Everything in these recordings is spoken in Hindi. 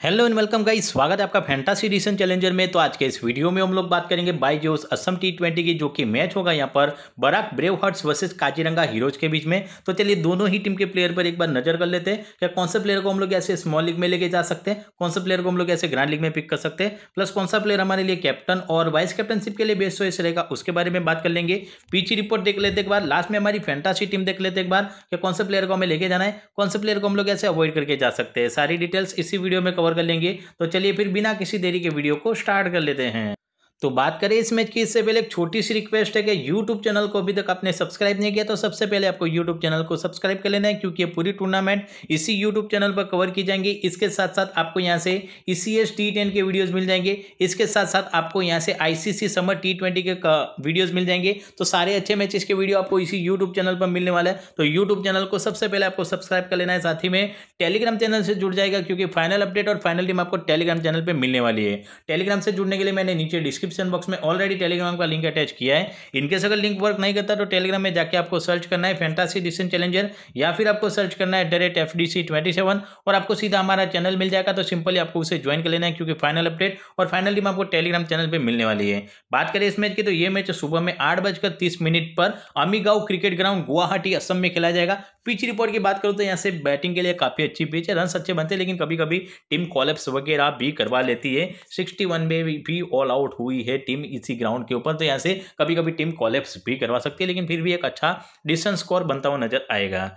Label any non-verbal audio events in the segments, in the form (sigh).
हेलो एंड वेलकम गाइस स्वागत है आपका फैंटासी रीसेंट चैलेंजर में तो आज के इस वीडियो में हम लोग बात करेंगे बाईजोस असम टी ट्वेंटी की जो कि मैच होगा यहाँ पर Barak brave hearts versus Kaziranga heroes के बीच में तो चलिए दोनों ही टीम के प्लेयर पर एक बार नजर कर लेते हैं क्या कौन से प्लेयर को हम लोग ऐसे स्मॉल लीग में लेके जा सकते हैं कौन से प्लेयर को हम लोग ऐसे ग्रांड लीग में पिक कर सकते हैं प्लस कौन सा प्लेयर हमारे लिए कैप्टन और वाइस कैप्टनशिप के लिए बेस्ट चॉइस रहेगा उसके बारे में बात कर लेंगे पीछे रिपोर्ट देख लेते एक बार लास्ट में हमारी फैंटासी टीम देख लेते एक बार क्या कौन से प्लेयर को हमें लेके जाना है कौन से प्लेयर को हम लोग ऐसे अवॉइड करके जा सकते हैं सारी डिटेल्स इसी वीडियो में कवर कवर कर लेंगे तो चलिए फिर बिना किसी देरी के वीडियो को स्टार्ट कर लेते हैं तो बात करें इस मैच की इससे पहले एक छोटी सी रिक्वेस्ट है कि यूट्यूब चैनल को अभी तक आपने सब्सक्राइब नहीं किया तो सबसे पहले आपको यूट्यूब चैनल को सब्सक्राइब कर लेना है क्योंकि ये पूरी टूर्नामेंट इसी यूट्यूब चैनल पर कवर की जाएंगी इसके साथ साथ आपको यहाँ से ई सी एस टी के वीडियोज़ मिल जाएंगे इसके साथ साथ आपको यहाँ से आई समर टी ट्वेंटी के वीडियोज़ मिल जाएंगे तो सारे अच्छे मैचेस के वीडियो आपको इसी यूट्यूब चैनल पर मिलने वाला है तो यूट्यूब चैनल को सबसे पहले आपको सब्सक्राइब कर लेना है साथ ही में टेलीग्राम चैनल से जुड़ जाएगा क्योंकि फाइनल अपडेट और फाइनल टीम आपको टेलीग्राम चैनल पर मिलने वाली है टेलीग्राम से जुड़ने के लिए मैंने नीचे डिस्क्रिप्शन डिस्क्रिप्शन बॉक्स में ऑलरेडी टेलीग्राम का लिंक अटैच किया है इनकेस अगर लिंक वर्क नहीं करता तो टेलीग्राम में जाके आपको सर्च करना है फैंटासी डिसन चैलेंजर या फिर आपको सर्च करना है डायरेक्ट एफ और आपको सीधा हमारा चैनल मिल जाएगा तो सिंपली आपको उसे ज्वाइन कर लेना है क्योंकि फाइनल अपडेट और फाइनल टीम आपको टेलीग्राम चैनल पर मिलने वाली है बात करें इस मैच की तो ये मैच सुबह में आठ बजकर तीस मिनट पर अमीगांव क्रिकेट ग्राउंड गुवाहाटी असम में खेला जाएगा पिच रिपोर्ट की बात करूँ तो यहाँ से बैटिंग के लिए काफ़ी अच्छी पिच है रन अच्छे बनते हैं लेकिन कभी कभी टीम कॉलेप्स वगैरह भी करवा लेती है सिक्सटी वन में भी ऑल आउट हुई है टीम इसी ग्राउंड के ऊपर तो यहाँ से कभी कभी टीम कॉलेप्स भी करवा सकती है लेकिन फिर भी एक अच्छा डिस्टेंस स्कोर बनता हुआ नजर आएगा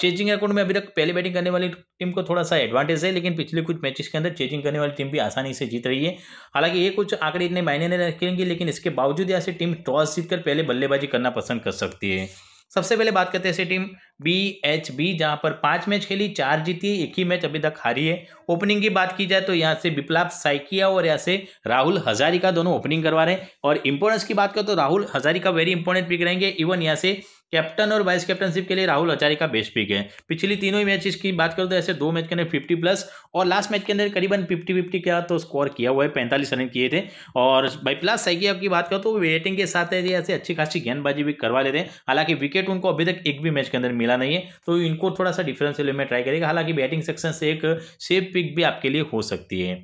चेजिंग अकाउंट में अभी तक पहले बैटिंग करने वाली टीम को थोड़ा सा एडवांटेज है लेकिन पिछले कुछ मैचेस के अंदर चेजिंग करने वाली टीम भी आसानी से जीत रही है हालांकि ये कुछ आंकड़े इतने मायने नहीं रखेंगे लेकिन इसके बावजूद यहाँ से टीम टॉस जीतकर पहले बल्लेबाजी करना पसंद कर सकती है सबसे पहले बात करते हैं ऐसी टीम बी एच बी जहाँ पर पांच मैच खेली चार जीती एक ही मैच अभी तक हारी है ओपनिंग की बात की जाए तो यहाँ से विप्लाब साइकिया और यहाँ से राहुल हजारी का दोनों ओपनिंग करवा रहे हैं और इंपोर्टेंस की बात करें तो राहुल हजारी का वेरी इंपॉर्टेंट पिक रहेंगे इवन यहाँ से कैप्टन और वाइस कैप्टनशिप के लिए राहुल आचार्य का बेस्ट पिक है पिछली तीनों ही मैचेस की बात करते तो ऐसे दो मैच के अंदर फिफ्टी प्लस और लास्ट मैच के अंदर करीबन फिफ्टी फिफ्टी का तो स्कोर किया हुआ है पैंतालीस रन किए थे और बाई प्लस सैकिया की बात करो तो बैटिंग के साथ ऐसे अच्छी खासी गेंदबाजी भी करवा लेते हैं हालांकि विकेट उनको अभी तक एक भी मैच के अंदर मिला नहीं है तो इनको थोड़ा सा डिफरेंस में ट्राई करेगा हालांकि बैटिंग सेक्शन से एक सेफ पिक भी आपके लिए हो सकती है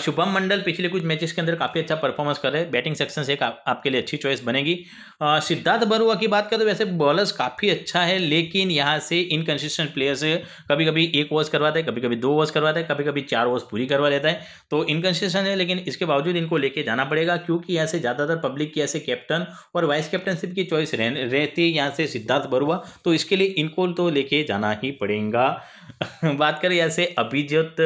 शुभम मंडल पिछले कुछ मैचेस के अंदर काफ़ी अच्छा परफॉर्मेंस कर रहे हैं बैटिंग सेक्शन से एक आप, आपके लिए अच्छी चॉइस बनेगी सिद्धार्थ बरुआ की बात करें तो वैसे बॉलर्स काफ़ी अच्छा है लेकिन यहाँ से इनकन्सिस्टेंट प्लेयर्स कभी कभी एक ओवर्स करवाता है कभी कभी दो ओवर्स करवाता है कभी कभी चार ओवर्स पूरी करवा लेता है तो इनकन्सिस्टेंट है लेकिन इसके बावजूद इनको लेके जाना पड़ेगा क्योंकि यहाँ से ज़्यादातर पब्लिक की ऐसे कैप्टन और वाइस कैप्टनशिप की चॉइस रहती है यहाँ से सिद्धार्थ बरुआ तो इसके लिए इनको तो लेके जाना ही पड़ेगा (laughs) बात करें यहाँ से अभिजीत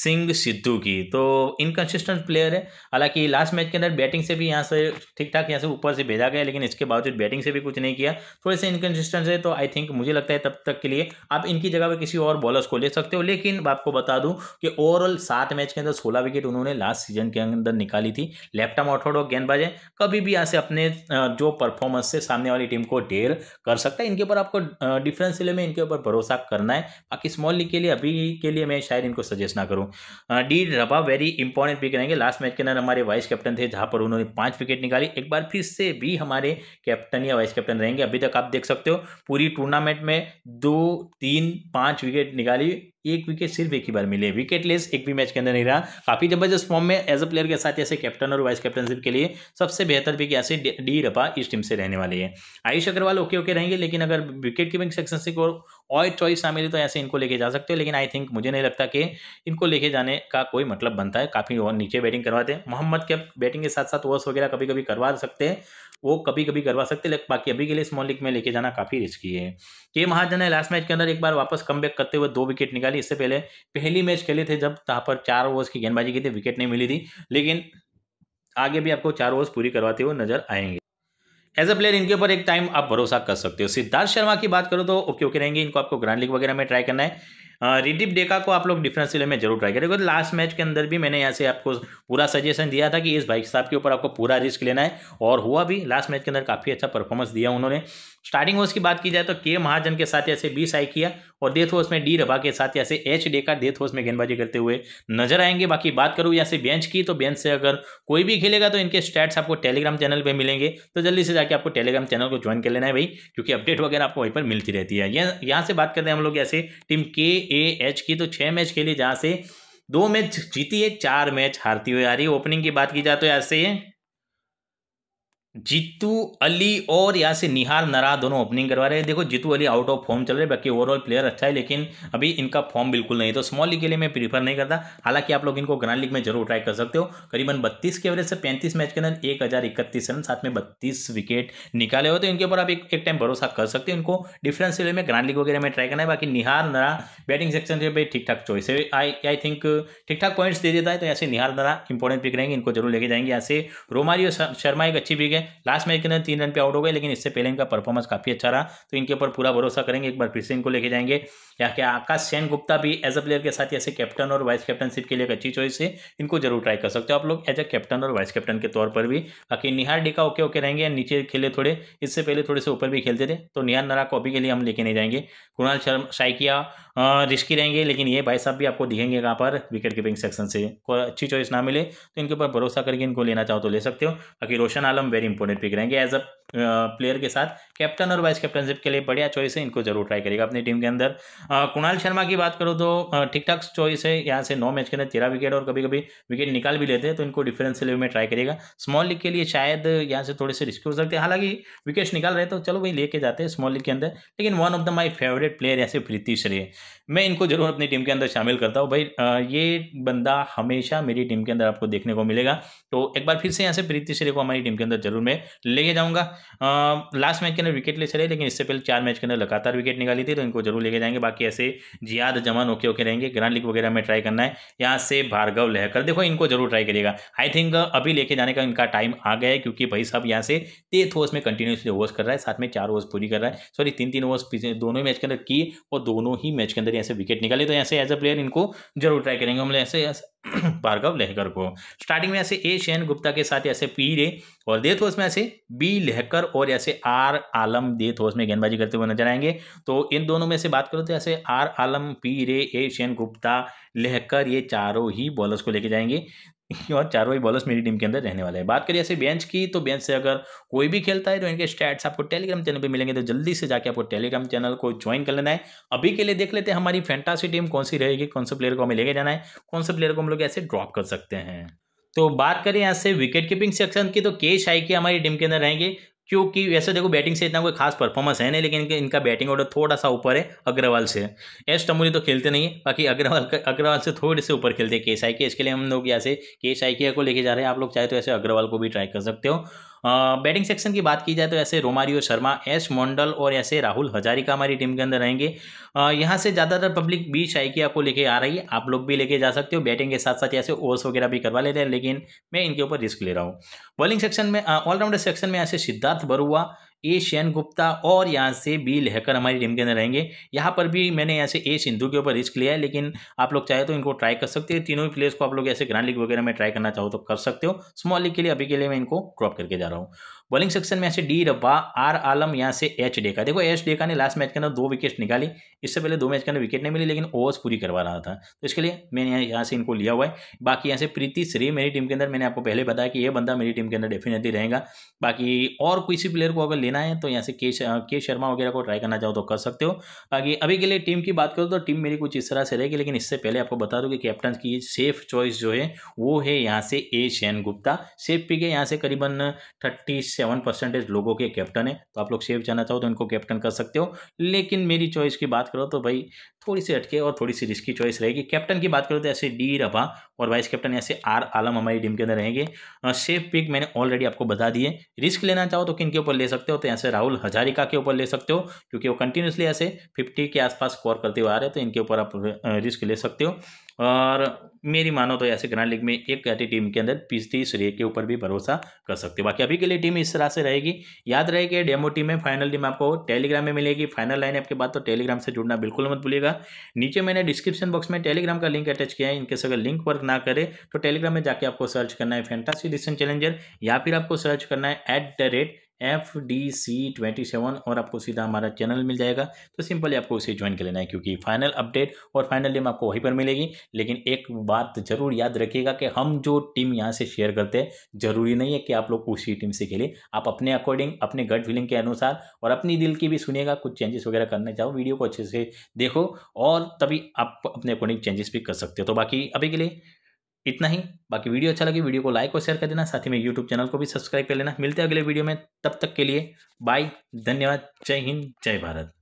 सिंह सिद्धू की तो इनकन्सिस्टेंट प्लेयर है हालांकि लास्ट मैच के अंदर बैटिंग से भी यहाँ से ठीक ठाक यहाँ से ऊपर से भेजा गया लेकिन इसके बावजूद बैटिंग से भी कुछ नहीं किया थोड़े से इनकन्सिस्टेंट है तो आई थिंक मुझे लगता है तब तक के लिए आप इनकी जगह पर किसी और बॉलर्स को ले सकते हो लेकिन आपको बता दूँ कि ओवरऑल सात मैच के अंदर सोलह विकेट उन्होंने लास्ट सीजन के अंदर निकाली थी लेफ्टम ऑर्थोडॉक गेंदबाज है कभी भी यहाँ से अपने जो परफॉर्मेंस से सामने वाली टीम को ढेर कर सकता है इनके ऊपर आपको डिफरेंस में इनके ऊपर भरोसा करना है बाकी स्मॉल लीग के लिए अभी के लिए मैं शायद इनको सजेस्ट ना करूँ करूँ हाँ, D Rabha very important pick रहेंगे लास्ट मैच के अंदर हमारे वाइस कैप्टन थे जहाँ पर उन्होंने पाँच विकेट निकाली एक बार फिर से भी हमारे कैप्टन या वाइस कैप्टन रहेंगे अभी तक आप देख सकते हो पूरी टूर्नामेंट में दो तीन पाँच विकेट निकाली एक विकेट सिर्फ एक ही बार मिले विकेट लेस एक भी मैच के अंदर नहीं रहा काफी जबरदस्त फॉर्म में एज अ प्लेयर के साथ ऐसे कैप्टन और वाइस कैप्टनशिप के लिए सबसे बेहतर भी यहाँ डी रपा इस टीम से रहने वाली है आयुष अग्रवाल ओके ओके रहेंगे लेकिन अगर विकेट कीपिंग सेक्शन से और चॉइस शामिल है तो ऐसे इनको लेके जा सकते हो लेकिन आई थिंक मुझे नहीं लगता कि इनको लेके जाने का कोई मतलब बनता है काफी नीचे बैटिंग करवाते हैं मोहम्मद के बैटिंग के साथ साथ वर्स वगैरह कभी कभी करवा सकते हैं वो कभी कभी करवा सकते हैं बाकी अभी के लिए स्मॉल लीग में लेके जाना काफ़ी रिस्की है के महाजन ने लास्ट मैच के अंदर एक बार वापस कम करते हुए दो विकेट निकाली इससे पहले पहली मैच खेले थे जब यहाँ पर चार ओवर्स की गेंदबाजी की थी विकेट नहीं मिली थी लेकिन आगे भी आपको चार ओवर्स पूरी करवाते हुए नजर आएंगे एज अ प्लेयर इनके ऊपर एक टाइम आप भरोसा कर सकते हो सिद्धार्थ शर्मा की बात करो तो ओके ओके रहेंगे इनको आपको ग्रैंड लीग वगैरह में ट्राई करना है हाँ, रिडीप डेका को आप लोग डिफरेंशियल में जरूर ट्राई करेंगे लास्ट मैच के अंदर भी मैंने यहाँ से आपको पूरा सजेशन दिया था कि इस भाई साहब के ऊपर आपको पूरा रिस्क लेना है और हुआ भी लास्ट मैच के अंदर काफ़ी अच्छा परफॉर्मेंस दिया उन्होंने स्टार्टिंग ओवर्स की बात की जाए तो के महाजन के साथ ऐसे बीस आई किया और डेथ हाउस में डी रभा के साथ ऐसे एच डे का डेथ हाउस में गेंदबाजी करते हुए नजर आएंगे बाकी बात करूँ यहाँ से बेंच की तो बेंच से अगर कोई भी खेलेगा तो इनके स्टैट्स आपको टेलीग्राम चैनल पर मिलेंगे तो जल्दी से जाके आपको टेलीग्राम चैनल को ज्वाइन कर लेना है भाई क्योंकि अपडेट वगैरह आपको वहीं पर मिलती रहती है यहाँ से बात करते हैं हम लोग ऐसे टीम के ए एच की तो छः मैच खेली जहाँ से दो मैच जीती है चार मैच हारती हुई आ रही है ओपनिंग की बात की जाए तो ऐसे जीतू अली और यहाँ से निहार नरा दोनों ओपनिंग करवा रहे हैं देखो Jitu Ali out of form चल रहे हैं बाकी ओवरऑल प्लेयर अच्छा है लेकिन अभी इनका फॉर्म बिल्कुल नहीं तो स्मॉल लीग के लिए मैं प्रीफर नहीं करता हालांकि आप लोग इनको ग्रांड लीग में जरूर ट्राई कर सकते हो करीबन बत्तीस के एवरेज से पैंतीस मैच के अंदर एक हज़ार इकतीस रन साथ में बत्तीस विकेट निकाले हो तो इनके ऊपर आप एक एक टाइम भरोसा कर सकते हो इनको डिफरेंस लेवल में ग्रांड लीग वगैरह में ट्राई करना है बाकी निहार नरा बैटिंग सेक्शन से भाई ठीक ठाक चॉइस है आई आई थिंक ठीक ठाक पॉइंट्स दे देता है तो यहाँ से निहार नरा इंपॉर्टेंट पिक रहेंगे इनको जरूर लेके जाएंगे यहाँ से रोमारियो शर्मा एक अच्छी पिक है लास्ट मैच के अंदर तीन रन पे आउट हो गए लेकिन इससे पहले इनका परफॉर्मेंस काफ़ी अच्छा रहा तो इनके ऊपर पूरा भरोसा करेंगे एक बार फिर से इनको लेके जाएंगे या कि आकाश सेन गुप्ता भी एज अ प्लेयर के साथ ऐसे कैप्टन और वाइस कैप्टनशिप के लिए एक अच्छी चॉइस है इनको जरूर ट्राई कर सकते हो आप लोग एज अ कैप्टन और वाइस कैप्टन के तौर पर भी बाकी निहार डिका ओके ओके रहेंगे नीचे खेले थोड़े इससे पहले थोड़े से ऊपर भी खेलते थे तो निहार नरा कॉपी के लिए हम लेके नहीं जाएंगे कुणाल शर्मा शाइकिया रिस्की रहेंगे लेकिन ये भाई साहब भी आपको दिखेंगे कहाँ पर विकेट कीपिंग सेक्शन से कोई अच्छी चॉइस ना मिले तो इनके ऊपर भरोसा करके इनको लेना चाहो तो ले सकते हो बाकी Roshan Alam very important pick रहेंगे एज अ प्लेयर के साथ कैप्टन और वाइस कैप्टनशिप के लिए बढ़िया चॉइस है इनको जरूर ट्राई करेगा अपनी टीम के अंदर कुणाल शर्मा की बात करो तो ठीक ठाक चॉइस है यहाँ से नौ मैच के अंदर तेरह विकेट और कभी कभी विकेट निकाल भी लेते हैं तो इनको डिफरेंस लेवल में ट्राई करेगा स्मॉल लीग के लिए शायद यहाँ से थोड़े से रिस्क हो सकते हैं हालांकि विकेट निकाल रहे तो चलो भाई लेके जाते हैं स्मॉल लीग के अंदर लेकिन one of the my favourite player ऐसे श्री है मैं इनको जरूर अपनी टीम के अंदर शामिल करता हूँ भाई ये बंदा हमेशा मेरी टीम के अंदर आपको देखने को मिलेगा तो एक बार फिर से यहाँ से प्रीति श्री को हमारी टीम के अंदर जरूर जरूर मैं लेके जाऊंगा लास्ट मैच के अंदर विकेट ले चले लेकिन इससे पहले चार मैच के अंदर लगातार विकेट निकाली थी तो इनको जरूर लेके जाएंगे बाकी ऐसे जियाद जमान ओके ओके रहेंगे ग्रांड लीग वगैरह में ट्राई करना है यहाँ से भार्गव लहकर देखो इनको जरूर ट्राई करिएगा आई थिंक अभी लेके जाने का इनका टाइम आ गया है क्योंकि भाई साहब यहाँ से तेथ ओवर्स में कंटिन्यूसली ओवर्स कर रहा है साथ में चार ओवर्स पूरी कर रहा है सॉरी तीन तीन ओवर्स दोनों ही मैच के अंदर की और दोनों ही मैच के अंदर यहाँ से विकेट निकाली तो यहाँ से एज अ प्लेयर इनको जरूर ट्राई करेंगे हम ऐसे (clears throat) भार्गव लेहकर को स्टार्टिंग में ऐसे ए शैन गुप्ता के साथ ऐसे पी रे और डेथ ओवर्स में ऐसे बी लहकर और ऐसे आर आलम डेथ होश में गेंदबाजी करते हुए नजर आएंगे तो इन दोनों में से बात करो तो ऐसे आर आलम पी रे ए शैन गुप्ता लेहकर ये चारों ही बॉलर्स को लेके जाएंगे (laughs) और चार वही बॉलर्स मेरी टीम के अंदर रहने वाले हैं बात करिए ऐसे बेंच की तो बेंच से अगर कोई भी खेलता है तो इनके स्टैट्स आपको टेलीग्राम चैनल पर मिलेंगे तो जल्दी से जाके आपको टेलीग्राम चैनल को ज्वाइन कर लेना है अभी के लिए देख लेते हैं हमारी फैंटासी टीम कौन सी रहेगी कौन से प्लेयर को हमें लेके जाना है कौन से प्लेयर को हम लोग ऐसे ड्रॉप कर सकते हैं तो बात करें यहाँ से विकेट कीपिंग सेक्शन की तो के शाई की हमारी टीम के अंदर रहेंगे क्योंकि वैसे देखो बैटिंग से इतना कोई खास परफॉर्मेंस है नहीं लेकिन इनका बैटिंग ऑर्डर थोड़ा सा ऊपर है अग्रवाल से एस टमोली तो खेलते नहीं है बाकी अग्रवाल अग्रवाल से थोड़े से ऊपर खेलते हैं के एस आई के इसके लिए हम लोग यहाँ से के एस आई के को लेके जा रहे हैं आप लोग चाहे तो ऐसे अग्रवाल को भी ट्राई कर सकते हो बैटिंग सेक्शन की बात की जाए तो ऐसे रोमारियो शर्मा एस मोंडल और ऐसे राहुल हजारिका हमारी टीम के अंदर रहेंगे यहाँ से ज़्यादातर पब्लिक बी शाइकिया को लेके आ रही है आप लोग भी लेके जा सकते हो बैटिंग के साथ साथ ऐसे ओवर्स वगैरह भी करवा लेते हैं लेकिन मैं इनके ऊपर रिस्क ले रहा हूँ बॉलिंग सेक्शन में ऑलराउंडर सेक्शन में ऐसे सिद्धार्थ बरुआ ए शैन गुप्ता और यहाँ से बी लहकर हमारी टीम के अंदर रहेंगे यहाँ पर भी मैंने यहाँ से ए सिंधु के ऊपर रिस्क लिया है लेकिन आप लोग चाहे तो इनको ट्राई कर सकते हैं तीनों ही प्लेयर्स को आप लोग ऐसे ग्रांड लीग वगैरह में ट्राई करना चाहो तो कर सकते हो स्मॉल लीग के लिए अभी के लिए मैं इनको ड्रॉप करके जा रहा हूँ बॉलिंग सेक्शन में ऐसे डी रब्बा आर आलम यहाँ से एच डेका देखो एच डेका ने लास्ट मैच के अंदर दो विकेट निकाली इससे पहले दो मैच के अंदर विकेट नहीं मिली लेकिन ओवर्स पूरी करवा रहा था तो इसके लिए मैंने यहाँ से इनको लिया हुआ है बाकी यहाँ से प्रीति श्री मेरी टीम के अंदर मैंने आपको पहले बताया कि ये बंदा मेरी टीम के अंदर डेफिनेटली रहेगा बाकी और किसी प्लेयर को अगर लेना है तो यहाँ से के के शर्मा वगैरह को ट्राई करना चाहो तो कर सकते हो बाकी अभी के लिए टीम की बात करो तो टीम मेरी कुछ इस तरह से रहेगी लेकिन इससे पहले आपको बता दूँ कि कैप्टन की सेफ चॉइस जो है वो है यहाँ से A Shain Gupta safe pick है यहाँ से करीबन थर्टी सेवन परसेंटेज लोगों के कैप्टन है तो आप लोग सेफ जाना चाहो तो इनको कैप्टन कर सकते हो लेकिन मेरी चॉइस की बात करो तो भाई थोड़ी सी अटके और थोड़ी सी रिस्की चॉइस रहेगी कैप्टन की बात करो तो ऐसे डी रफा और वाइस कैप्टन ऐसे आर आलम हमारी टीम के अंदर रहेंगे सेफ पिक मैंने ऑलरेडी आपको बता दिए रिस्क लेना चाहो तो किन के ऊपर ले सकते हो तो ऐसे राहुल हजारिका के ऊपर ले सकते हो क्योंकि वो कंटिन्यूसली ऐसे फिफ्टी के आसपास स्कोर करते हुए आ रहे हैं तो इनके ऊपर आप रिस्क ले सकते हो और मेरी मानो तो ऐसे ग्रांड लीग में एक ऐसी टीम के अंदर पिछती श्रेय के ऊपर भी भरोसा कर सकते हो बाकी अभी के लिए टीम इस तरह से रहेगी याद रहे कि डेमो टीम है फाइनल टीम आपको टेलीग्राम में मिलेगी फाइनल लाइन आपके बाद तो टेलीग्राम से जुड़ना बिल्कुल मत भूलिएगा नीचे मैंने डिस्क्रिप्शन बॉक्स में टेलीग्राम का लिंक अटैच किया है इनकेस अगर लिंक वर्क ना करे तो टेलीग्राम में जाकर आपको सर्च करना है फैंटासी डिसन चैलेंजर या फिर आपको सर्च करना है at the rate F D C twenty seven और आपको सीधा हमारा चैनल मिल जाएगा तो सिंपली आपको उसे ज्वाइन कर लेना है क्योंकि फाइनल अपडेट और फाइनल टीम आपको वहीं पर मिलेगी लेकिन एक बात ज़रूर याद रखिएगा कि हम जो टीम यहाँ से शेयर करते हैं ज़रूरी नहीं है कि आप लोग उसी टीम से खेलें आप अपने अकॉर्डिंग अपने गट फीलिंग के अनुसार और अपनी दिल की भी सुनिएगा कुछ चेंजेस वगैरह करना चाहो वीडियो को अच्छे से देखो और तभी आप अपने अकॉर्डिंग चेंजेस भी कर सकते हो तो बाकी अभी के लिए इतना ही बाकी वीडियो अच्छा लगे वीडियो को लाइक और शेयर कर देना साथ ही में यूट्यूब चैनल को भी सब्सक्राइब कर लेना मिलते हैं अगले वीडियो में तब तक के लिए बाय धन्यवाद जय हिंद जय भारत